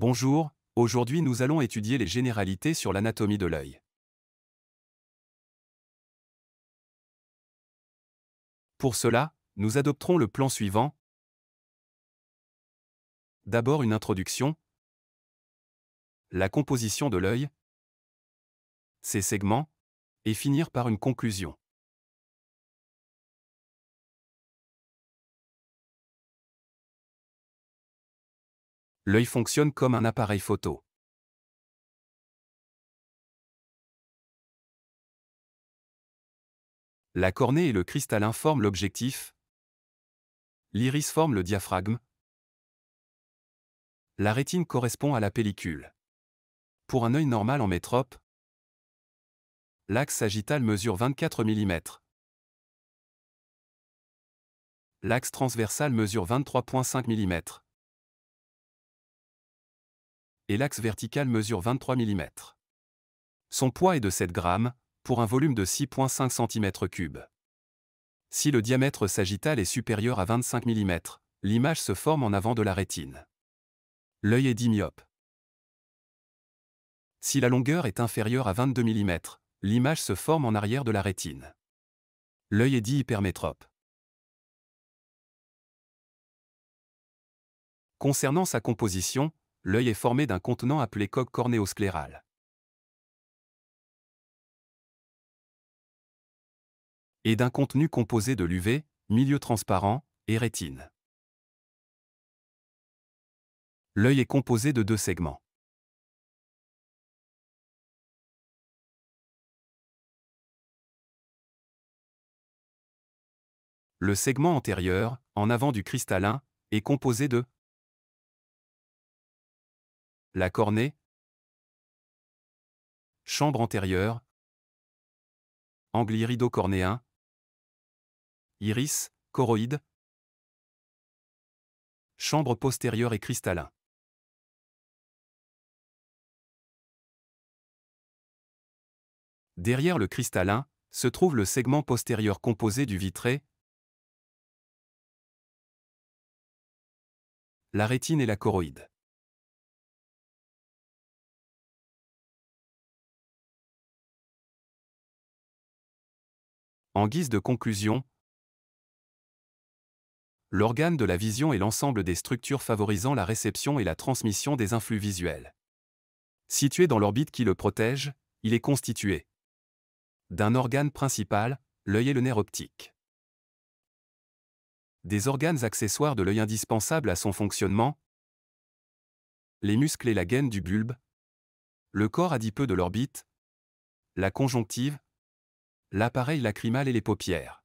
Bonjour, aujourd'hui nous allons étudier les généralités sur l'anatomie de l'œil. Pour cela, nous adopterons le plan suivant. D'abord une introduction. La composition de l'œil. Ses segments. Et finir par une conclusion. l'œil fonctionne comme un appareil photo. La cornée et le cristallin forment l'objectif. L'iris forme le diaphragme. La rétine correspond à la pellicule. Pour un œil normal en métrope, l'axe sagittal mesure 24 mm. L'axe transversal mesure 23,5 mm et l'axe vertical mesure 23 mm. Son poids est de 7 grammes, pour un volume de 6,5 cm3. Si le diamètre sagittal est supérieur à 25 mm, l'image se forme en avant de la rétine. L'œil est myope. Si la longueur est inférieure à 22 mm, l'image se forme en arrière de la rétine. L'œil est dit hypermétrope. Concernant sa composition, l'œil est formé d'un contenant appelé coque cornéosclérale. et d'un contenu composé de l'UV, milieu transparent, et rétine. L'œil est composé de deux segments. Le segment antérieur, en avant du cristallin, est composé de la cornée. Chambre antérieure. angle irido cornéen. Iris, choroïde. Chambre postérieure et cristallin. Derrière le cristallin, se trouve le segment postérieur composé du vitré, la rétine et la choroïde. En guise de conclusion, l'organe de la vision est l'ensemble des structures favorisant la réception et la transmission des influx visuels. Situé dans l'orbite qui le protège, il est constitué d'un organe principal, l'œil et le nerf optique. Des organes accessoires de l'œil indispensables à son fonctionnement, les muscles et la gaine du bulbe, le corps adipeux de l'orbite, la conjonctive, l'appareil lacrymal et les paupières.